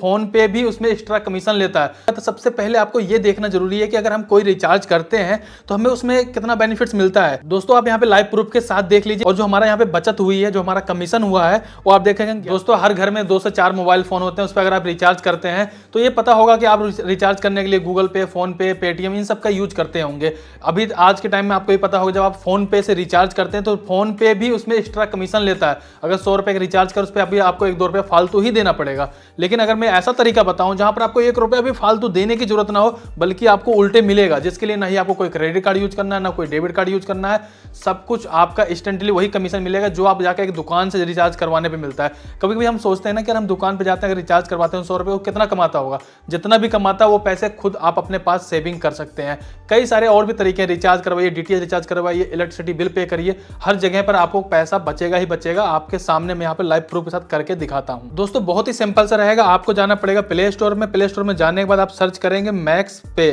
phone पे भी उसमें एक्स्ट्रा कमीशन लेता है तो सबसे पहले आपको ये देखना जरूरी है कि अगर हम कोई रिचार्ज करते हैं तो हमें उसमें कितना बेनिफिट्स मिलता है दोस्तों आप यहाँ पे लाइव प्रूफ के साथ देख लीजिए और जो हमारा यहाँ पे बचत हुई है जो हमारा कमीशन हुआ है वो आप देखेंगे दोस्तों हर घर में दो से चार मोबाइल फोन होते हैं उस पर अगर आप रिचार्ज करते हैं तो ये पता होगा कि आप रिचार्ज करने के लिए गूगल पे फोन पे पेटीएम इन सब का यूज करते होंगे अभी आज के टाइम में आपको ये पता होगा जब आप फोन पे से रिचार्ज करते हैं तो फोन पे भी उसमें एक्स्ट्रा कमीशन लेता है अगर सौ रुपए का रिचार्ज कर उस पर अभी आपको एक दो रुपये फालतू ही देना पड़ेगा लेकिन अगर मैं ऐसा तरीका बताऊं जहां पर आपको एक रुपया भी फालतू देने की जरूरत ना हो बल्कि आपको उल्टे मिलेगा जिसके लिए ना ही आपको कोई क्रेडिट कार्ड यूज करना है ना कोई डेबिट कार्ड यूज करना है सब कुछ आपका इंस्टेंटली वही कमीशन मिलेगा जो आप जाकर एक दुकान से रिचार्ज करवाने पर मिलता है कभी कभी हम सोचते हैं ना कि हम दुकान पर जाते हैं अगर रिचार्ज करवाते हैं तो सौ रुपये वो कितना कमाता होगा जितना भी कमाता है वो पैसे खुद आप अपने पास सेविंग कर सकते हैं कई सारे और भी तरीके हैं रिचार्ज करवाइए डीटीएच रिचार्ज करवाइए इलेक्ट्रिसिटी बिल पे करिए हर जगह पर आपको पैसा बचेगा ही बचेगा आपके सामने मैं यहाँ पर लाइव प्रूफ के साथ करके दिखाता हूँ दोस्तों बहुत ही सिंपल सा रहेगा आपको जाना पड़ेगा प्ले स्टोर में प्ले स्टोर में जाने के बाद आप सर्च करेंगे मैक्स पे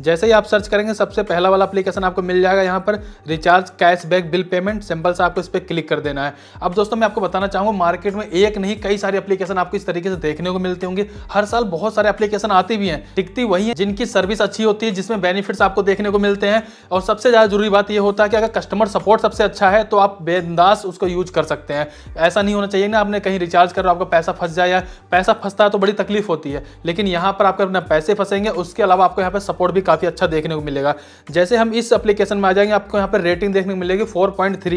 जैसे ही आप सर्च करेंगे सबसे पहला वाला एप्लीकेशन आपको मिल जाएगा यहाँ पर recharge cashback bill payment simple से आपको इस पर क्लिक कर देना है अब दोस्तों मैं आपको बताना चाहूँगा मार्केट में एक नहीं कई सारे एप्लीकेशन आपको इस तरीके से देखने को मिलते होंगे हर साल बहुत सारे एप्लीकेशन आते भी हैं टिकती वही है जिनकी सर्विस अच्छी होती है जिसमें बेनिफिट्स आपको देखने को मिलते हैं और सबसे ज़्यादा जरूरी बात यह होता है कि अगर कस्टमर सपोर्ट सबसे अच्छा है तो आप बेंदास उसको यूज कर सकते हैं ऐसा नहीं होना चाहिए ना आपने कहीं रिचार्ज करो आपका पैसा फंस जाए या पैसा फंसता है तो बड़ी तकलीफ होती है लेकिन यहाँ पर आपके अपने पैसे फंसेंगे उसके अलावा आपको यहाँ पर सपोर्ट भी भी काफ़ी अच्छा देखने को मिलेगा जैसे हम इस एप्लीकेशन में आ जाएंगे आपको यहाँ पर रेटिंग देखने को मिलेगी फोर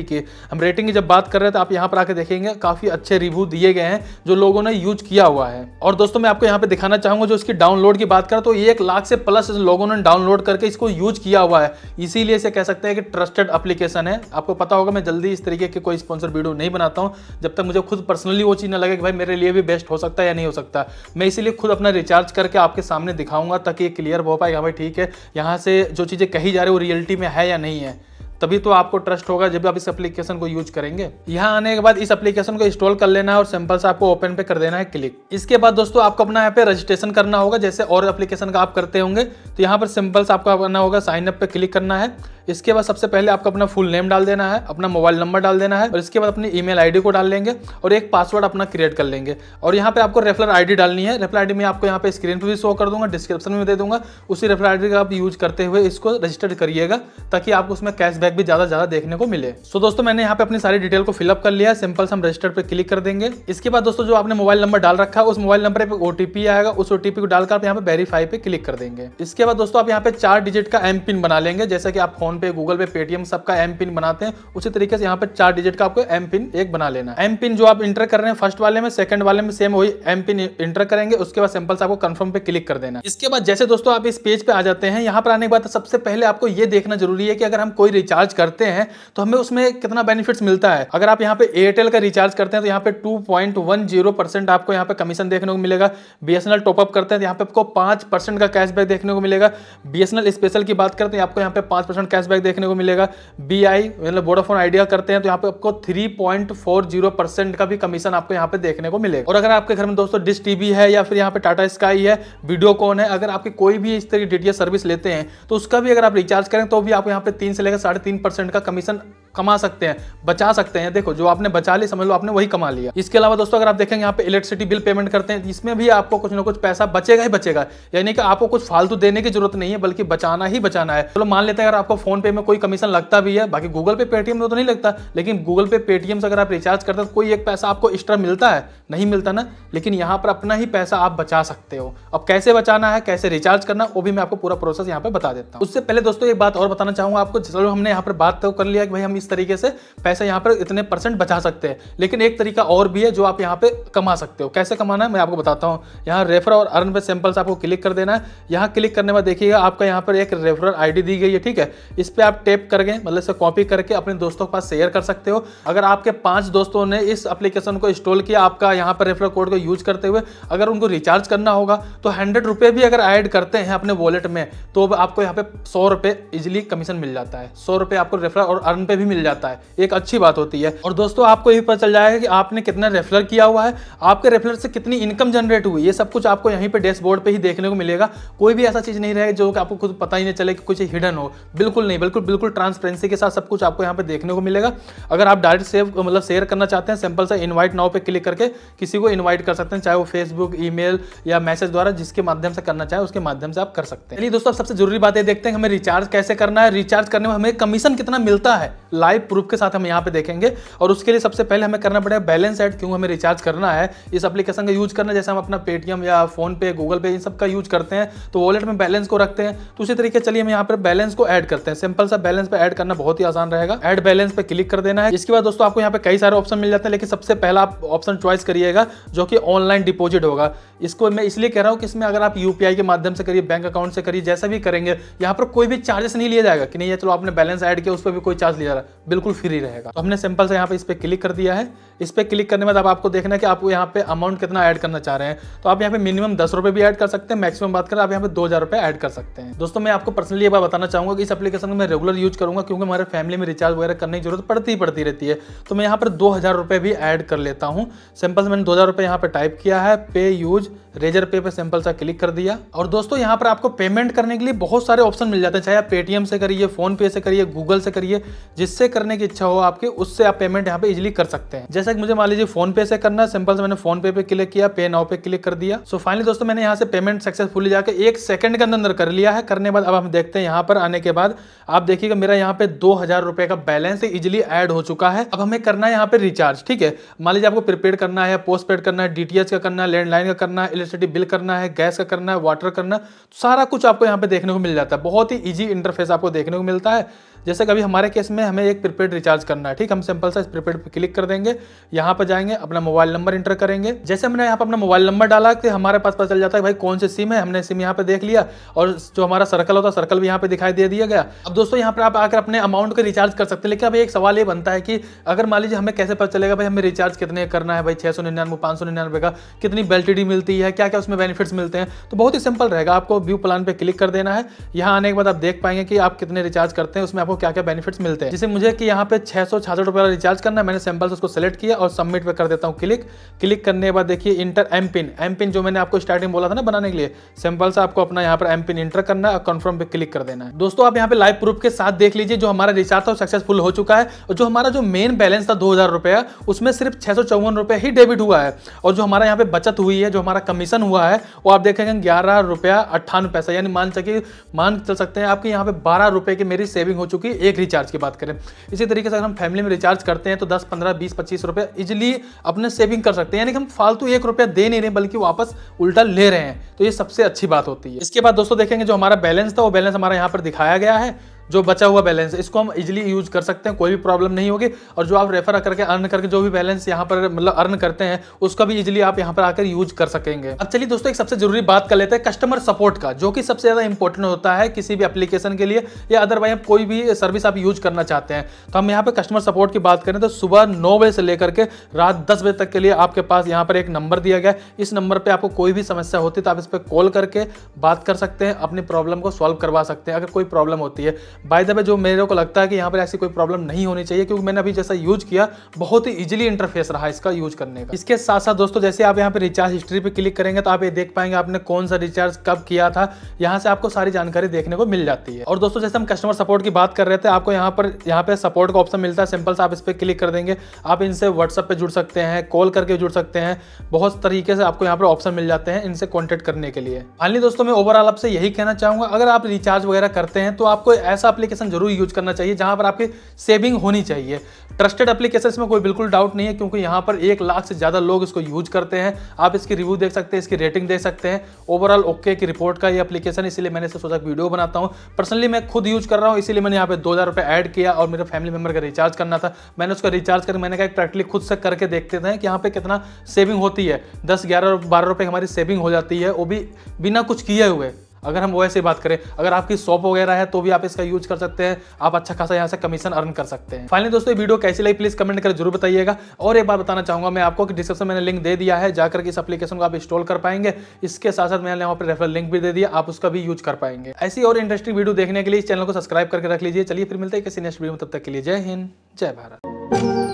की हम रेटिंग की जब बात कर रहे हैं तो आप यहाँ पर आकर देखेंगे काफ़ी अच्छे रिव्यू दिए गए हैं जो लोगों ने यूज किया हुआ है और दोस्तों मैं आपको यहाँ पर दिखाना चाहूँगा जो इसकी डाउनलोड की बात करें तो एक लाख से प्लस लोगों ने डाउनलोड करके इसको यूज किया हुआ है इसीलिए इसे कह सकते हैं कि ट्रस्टेड अप्लीकेशन है आपको पता होगा मैं जल्दी इस तरीके की कोई स्पॉन्सर वीडियो नहीं बनाता हूँ जब तक मुझे खुद पर्सनली वो चीज़ ना लगे कि भाई मेरे लिए भी बेस्ट हो सकता है या नहीं हो सकता मैं इसीलिए खुद अपना रिचार्ज करके आपके सामने दिखाऊंगा ताकि ये क्लियर हो पाएगा हाँ भाई ठीक ठीक है यहाँ से जो चीज़ें कही जा रही है वो रियलिटी में है या नहीं है तभी तो आपको ट्रस्ट होगा जब आप इस एप्लीकेशन को यूज करेंगे यहाँ आने के बाद इस एप्लीकेशन को इंस्टॉल कर लेना है और सिंपल से आपको ओपन पे कर देना है क्लिक इसके बाद दोस्तों आपको अपना यहाँ पे रजिस्ट्रेशन करना होगा जैसे और एप्लीकेशन का आप करते होंगे तो यहाँ पर सिंपल से आपको करना होगा साइन अप पे क्लिक करना है इसके बाद सबसे पहले आपको अपना फुल नेम डाल देना है अपना मोबाइल नंबर डाल देना है और इसके बाद अपनी ईमेल आईडी को डाल लेंगे और एक पासवर्ड अपना क्रिएट कर लेंगे और यहाँ पे आपको रेफरल आईडी डालनी है रेफरल आईडी मैं आपको यहाँ पे स्क्रीन पर भी शो कर दूंगा डिस्क्रिप्शन में दे दूंगा उसी रेफरल आईडी का आप यूज करते हुए इसको रजिस्टर करिएगा ताकि आपको उसमें कैश फीडबैक भी ज़्यादा ज़्यादा देखने को मिले सो so, दोस्तों मैंने यहाँ पे अपनी सारी डिटेल को फिलअप कर लिया सिंपल से हम रजिस्टर पर क्लिक कर देंगे इसके बाद दोस्तों जो आपने मोबाइल नंबर डाल रखा है उस मोबाइल नंबर पर ओटीपी आएगा उस ओटीपी को डालकर आप यहाँ पे वेरीफाई पे क्लिक कर देंगे इसके बाद दोस्तों आप यहाँ पे चार डिजिट का एम पिन बना लेंगे जैसे कि आप फोन पे गूगल पे पेटीएम सबका एम पिन बनाते हैं उसी तरीके से यहाँ पे चार डिजिट का आपको एम पिन एक बना लेना एम पिन जो आप इंटर कर रहे हैं फर्स्ट वाले में सेकंड वाले में सेम वही एम पिन इंटर करेंगे उसके बाद सिंपल से आपको कंफर्म पे क्लिक कर देना इसके बाद जैसे दोस्तों आप इस पेज पे आ जाते हैं यहाँ पर आने के बाद सबसे पहले आपको ये देखना जरूरी है कि अगर हम कोई रिचार्ज रिचार्ज करते हैं तो हमें उसमें कितना बेनिफिट्स मिलता है अगर आप यहाँ पे एयरटेल का रिचार्ज करते हैं तो यहाँ पे two point one zero percent आपको यहाँ पे कमीशन देखने को मिलेगा बी एस टॉपअप करते हैं तो यहाँ पे आपको पाँच परसेंट का कैशबैक देखने को मिलेगा बी एस स्पेशल की बात करते हैं तो आपको यहाँ पे पाँच परसेंट कैशबैक देखने को मिलेगा बी आई मतलब वोडाफोन आइडिया करते हैं तो यहाँ पे आपको three point four zero percent का भी कमीशन आपको यहाँ पे देखने को मिलेगा और अगर आपके घर में दोस्तों डिश टीवी है या फिर यहाँ पे टाटा स्काई है वीडियो कॉन है अगर आपकी कोई भी इस तरह की डी सर्विस लेते हैं तो उसका भी अगर आप रिचार्ज करें तो भी आप यहाँ पे तीन से लेकर साढ़े तीन परसेंट का कमीशन कमा सकते हैं बचा सकते हैं देखो जो आपने बचा ली समझ लो आपने वही कमा लिया इसके अलावा दोस्तों अगर आप देखेंगे यहाँ पे इलेक्ट्रिसिटी बिल पेमेंट करते हैं इसमें भी आपको कुछ ना कुछ पैसा बचेगा ही बचेगा यानी कि आपको कुछ फालतू देने की जरूरत नहीं है बल्कि बचाना ही बचाना है चलो मान लेते हैं अगर आपको फोन पे में कोई कमीशन लगता भी है बाकी गूगल पे पेटीएम में तो नहीं लगता लेकिन गूगल पे पेटीएम से अगर आप रिचार्ज करते हैं तो कोई एक पैसा आपको एक्स्ट्रा मिलता है नहीं मिलता ना लेकिन यहाँ पर अपना ही पैसा आप बचा सकते हो अब कैसे बचाना है कैसे रिचार्ज करना वो भी मैं आपको पूरा प्रोसेस यहाँ पर बता देता हूँ उससे पहले दोस्तों एक बात और बताना चाहूंगा आपको चलो हमने यहाँ पर बात तो कर लिया कि भाई हम इस तरीके से पैसे यहाँ पर इतने परसेंट बचा सकते हैं लेकिन एक तरीका और भी है जो आप यहाँ पे कमा सकते हो कैसे कमाना है मैं आपको बताता हूँ यहाँ रेफर और अर्न पे सैंपल्स आपको क्लिक कर देना है यहाँ क्लिक करने में देखिएगा आपका यहाँ पर एक रेफरल आई दी गई है ठीक है इस पर आप टेप करके मतलब इसे कॉपी करके अपने दोस्तों के पास शेयर कर सकते हो अगर आपके पाँच दोस्तों ने इस एप्लीकेशन को इंस्टॉल किया आपका यहाँ पर रेफरल कोड को यूज करते हुए अगर उनको रिचार्ज करना होगा तो हंड्रेड रुपये भी अगर ऐड करते हैं अपने वॉलेट में तो आपको यहाँ पे सौ रुपये इजिली कमीशन मिल जाता है सौ रुपये आपको रेफर और अर्न पे भी मिल मिल जाता है एक अच्छी बात होती है और दोस्तों आपको ये पता चल जाएगा कि आपने कितना रेफलर किया हुआ है आपके रेफलर से कितनी इनकम जनरेट हुई ये सब कुछ आपको यहीं पर डैशबोर्ड पर ही देखने को मिलेगा कोई भी ऐसा चीज़ नहीं रहेगा जो कि आपको खुद पता ही नहीं चले कि कुछ हिडन हो बिल्कुल नहीं बिल्कुल बिल्कुल ट्रांसपेरेंसी के साथ सब कुछ आपको यहाँ पर देखने को मिलेगा अगर आप डायरेक्ट सेव मतलब शेयर करना चाहते हैं सिंपल सा इन्वाइट नाउ पर क्लिक करके किसी को इन्वाइट कर सकते हैं चाहे वो फेसबुक ईमेल या मैसेज द्वारा जिसके माध्यम से करना चाहे उसके माध्यम से आप कर सकते हैं दोस्तों सबसे जरूरी बात ये देखते हैं हमें रिचार्ज कैसे करना है रिचार्ज करने में हमें कमीशन कितना मिलता है लाइव प्रूफ के साथ हम यहाँ पे देखेंगे और उसके लिए सबसे पहले हमें करना पड़ेगा बैलेंस एड क्यों हमें रिचार्ज करना है इस अपलीकेशन का यूज करना जैसे हम अपना पेटीएम या फोन पे गूगल पे इन सब का यूज करते हैं तो वॉलेट में बैलेंस को रखते हैं तो उसी तरीके चलिए हम यहाँ पर बैलेंस को एड करते हैं सिंपल सा बैलेंस पर एड करना बहुत ही आसान रहेगा एड बैलेंस पर क्लिक कर देना है इसके बाद दोस्तों आपको यहाँ पे कई सारे ऑप्शन मिल जाते हैं लेकिन सबसे पहला आप ऑप्शन चॉइस करिएगा जो कि ऑनलाइन डिपॉजिट होगा इसको मैं इसलिए कह रहा हूँ कि इसमें अगर आप यूपीआई के माध्यम से करिए बैंक अकाउंट से करिए जैसा भी करेंगे यहाँ पर कोई भी चार्जेस नहीं लिया जाएगा कि नहीं ये चलो आपने बैलेंस ऐड किया उस पर भी कोई चार्ज लिया जा रहा बिल्कुल फ्री रहेगा तो हमने सिंपल से यहाँ पे इस पर क्लिक कर दिया है इस पर क्लिक करने के बाद आपको देखना है कि आपको यहाँ पे अमाउंट कितना ऐड करना चाह रहे हैं तो आप यहाँ पे मिनिमम दस रुपये भी ऐड कर सकते हैं मैक्सिमम बात करें आप यहाँ पे दो हज़ार रुपये ऐड कर सकते हैं दोस्तों मैं आपको पर्सनली ये बात बताना चाहूँगा कि इस अपलीकेशन को मैं रेगुलर यूज करूँगा क्योंकि हमारे फैमिली में रिचार्ज वगैरह करने की जरूरत पड़ती ही पड़ती रहती है तो मैं यहाँ पर दो हज़ार भी ऐड कर लेता हूँ सिंपल से मैंने दो हज़ार रुपये यहाँ पर टाइप किया है पे यूज़ रेजर पे पे सिंपल सा क्लिक कर दिया और दोस्तों यहाँ पर आपको पेमेंट करने के लिए बहुत सारे ऑप्शन मिल जाते हैं चाहे आप पेटीएम से करिए फोन पे से करिए गूगल से करिए जिससे करने की इच्छा हो आपके उससे आप पेमेंट यहाँ पे इजिली कर सकते हैं जैसे कि मुझे मान लीजिए फोन पे से करना सिंपल से मैंने फोन पे पे क्लिक किया पे नाउ पे क्लिक कर दिया सो फाइनली दोस्तों मैंने यहाँ से पेमेंट सक्सेसफुली जाकर एक सेकंड के अंदर कर लिया है करने बाद अब हम देखते हैं यहाँ पर आने के बाद आप देखिएगा मेरा यहाँ पे दो हजार रुपए का बैलेंस इजिली एड हो चुका है अब हमें करना है यहाँ पे रिचार्ज ठीक है मान लीजिए आपको प्रीपेड करना है पोस्ट पेड करना है डीटीएच का करना है लैंडलाइन का करना है इलेक्ट्रिसिटी बिल करना है गैस का करना है वाटर करना है तो सारा कुछ आपको यहाँ पे देखने को मिल जाता है बहुत ही ईजी इंटरफेस आपको देखने को मिलता है जैसे कभी हमारे केस में हमें एक प्रीपेड रिचार्ज करना है ठीक हम सिंपल सा इस प्रीपेड पर क्लिक कर देंगे यहाँ पर जाएंगे अपना मोबाइल नंबर इंटर करेंगे जैसे हमने यहाँ पर अपना मोबाइल नंबर डाला कि हमारे पास पता चल जाता है भाई कौन सी सिम है हमने सिम यहाँ पे देख लिया और जो हमारा सर्कल होता है सर्कल भी यहाँ पे दिखाई दे दिया गया अब दोस्तों यहाँ पर आप आकर अपने अमाउंट का रिचार्ज कर सकते हैं लेकिन अब एक सवाल ये बनता है कि अगर मान लीजिए हमें कैसे पता चलेगा भाई हमें रिचार्ज कितने करना है भाई छः सौ निन्यानवे पाँच सौ निन्यानवे का कितनी बेल्टिडी मिलती है क्या क्या उसमें बेनिफिट्स मिलते हैं तो बहुत ही सिंपल रहेगा आपको व्यू प्लान पर क्लिक कर देना है यहाँ आने के बाद आप देख पाएंगे कि आप कितने रिचार्ज करते हैं उसमें आपको आपको क्या क्या बेनिफिट्स मिलते हैं जैसे मुझे कि यहाँ पे छह सौ छियासठ रुपये रिचार्ज करना है मैंने सैम्पल से उसको सेलेक्ट किया और सबमिट पे कर देता हूँ क्लिक क्लिक करने के बाद देखिए enter M PIN M PIN जो मैंने आपको स्टार्टिंग बोला था ना बनाने के लिए सैम्पल से आपको अपना यहाँ पर एम पिन इंटर करना है और कन्फर्म पे क्लिक कर देना है दोस्तों आप यहाँ पे लाइव प्रूफ के साथ देख लीजिए जो हमारा रिचार्ज था सक्सेसफुल हो चुका है और जो हमारा जो मेन बैलेंस था दो हज़ार रुपया उसमें सिर्फ छह सौ चौवन रुपया ही डेबिट हुआ है और जो हमारा यहाँ पे बचत हुई है जो हमारा कमीशन हुआ है वो आप देखेंगे ग्यारह रुपया अट्ठानवे पैसा यानी मान सके मान चल सकते हैं आपके यहाँ पे बारह रुपए की मेरी सेविंग हो चुकी कि एक रिचार्ज की बात करें इसी तरीके से अगर हम फैमिली में रिचार्ज करते हैं तो दस पंद्रह बीस पच्चीस रुपये इजिली अपने सेविंग कर सकते हैं यानी कि हम फालतू एक रुपया दे नहीं रहे बल्कि वापस उल्टा ले रहे हैं तो ये सबसे अच्छी बात होती है इसके बाद दोस्तों देखेंगे जो हमारा बैलेंस था वो बैलेंस हमारा यहाँ पर दिखाया गया है जो बचा हुआ बैलेंस है इसको हम इजीली यूज कर सकते हैं कोई भी प्रॉब्लम नहीं होगी और जो आप रेफर करके अर्न करके जो भी बैलेंस यहाँ पर मतलब अर्न करते हैं उसका भी इजिली आप यहाँ पर आकर यूज कर सकेंगे अब चलिए दोस्तों एक सबसे जरूरी बात कर लेते हैं कस्टमर सपोर्ट का जो कि सबसे ज्यादा इंपॉर्टेंट होता है किसी भी एप्लीकेशन के लिए या अदरवाइज कोई भी सर्विस आप यूज करना चाहते हैं तो हम यहाँ पर कस्टमर सपोर्ट की बात करें तो सुबह नौ बजे से लेकर के रात दस बजे तक के लिए आपके पास यहाँ पर एक नंबर दिया गया इस नंबर पर आपको कोई भी समस्या होती है तो आप इस पर कॉल करके बात कर सकते हैं अपनी प्रॉब्लम को सॉल्व करवा सकते हैं अगर कोई प्रॉब्लम होती है बाय द वे जो मेरे को लगता है कि यहाँ पर ऐसी कोई प्रॉब्लम नहीं होनी चाहिए क्योंकि मैंने अभी जैसा यूज किया बहुत ही इजिली इंटरफेस रहा इसका यूज करने का इसके साथ साथ दोस्तों जैसे आप यहाँ पे रिचार्ज हिस्ट्री पे क्लिक करेंगे तो आप ये देख पाएंगे आपने कौन सा रिचार्ज कब किया था यहाँ से आपको सारी जानकारी देखने को मिल जाती है और दोस्तों जैसे हम कस्टमर सपोर्ट की बात कर रहे थे आपको यहाँ पर यहाँ पे सपोर्ट का ऑप्शन मिलता है सिंपल से आप इस पर क्लिक कर देंगे आप इनसे व्हाट्सअप पे जुड़ सकते हैं कॉल करके जुड़ सकते हैं बहुत तरीके से आपको यहाँ पर ऑप्शन मिल जाते हैं इनसे कॉन्टेक्ट करने के लिए हाल दोस्तों मैं ओवरऑल आपसे यही कहना चाहूंगा अगर आप रिचार्ज वगैरह करते हैं तो आपको ऐसा ऐसा एप्लीकेशन जरूर यूज करना चाहिए जहां पर आपकी सेविंग होनी चाहिए ट्रस्टेड एप्लीकेशन में कोई बिल्कुल डाउट नहीं है क्योंकि यहां पर एक लाख से ज़्यादा लोग इसको यूज करते हैं आप इसकी रिव्यू देख सकते हैं इसकी रेटिंग देख सकते हैं ओवरऑल ओके की रिपोर्ट का ये एप्लीकेशन इसलिए मैंने इसे सोचा वीडियो बनाता हूँ पर्सनली मैं खुद यूज कर रहा हूँ इसीलिए मैंने यहाँ पे दो हज़ार ऐड किया और मेरे फैमिली मेंबर का रिचार्ज करना था मैंने उसका रिचार्ज कर मैंने कहा प्रैक्टिकली खुद से करके देखते थे कि यहाँ पे कितना सेविंग होती है दस ग्यारह बारह रुपये हमारी सेविंग हो जाती है वो भी बिना कुछ किए हुए अगर हम वैसे बात करें अगर आपकी शॉप वगैरह है तो भी आप इसका यूज कर सकते हैं आप अच्छा खासा यहाँ से कमीशन अर्न कर सकते हैं फाइनली दोस्तों ये वीडियो कैसी लगी प्लीज कमेंट कर जरूर बताइएगा और एक बार बताना चाहूंगा मैं आपको डिस्क्रिप्शन मैंने लिंक दे दिया है जाकर के इस एप्लीकेशन को आप इंस्टॉल कर पाएंगे इसके साथ साथ मैंने यहाँ पर रेफरल लिंक भी दे दिया आप उसका भी यूज कर पाएंगे ऐसी और इंटरेस्टिंग वीडियो देखने के लिए इस चैनल को सब्सक्राइब करके रख लीजिए चलिए फिर मिलते हैं किसी नेक्स्ट वीडियो में तब तक के लिए जय हिंद जय भारत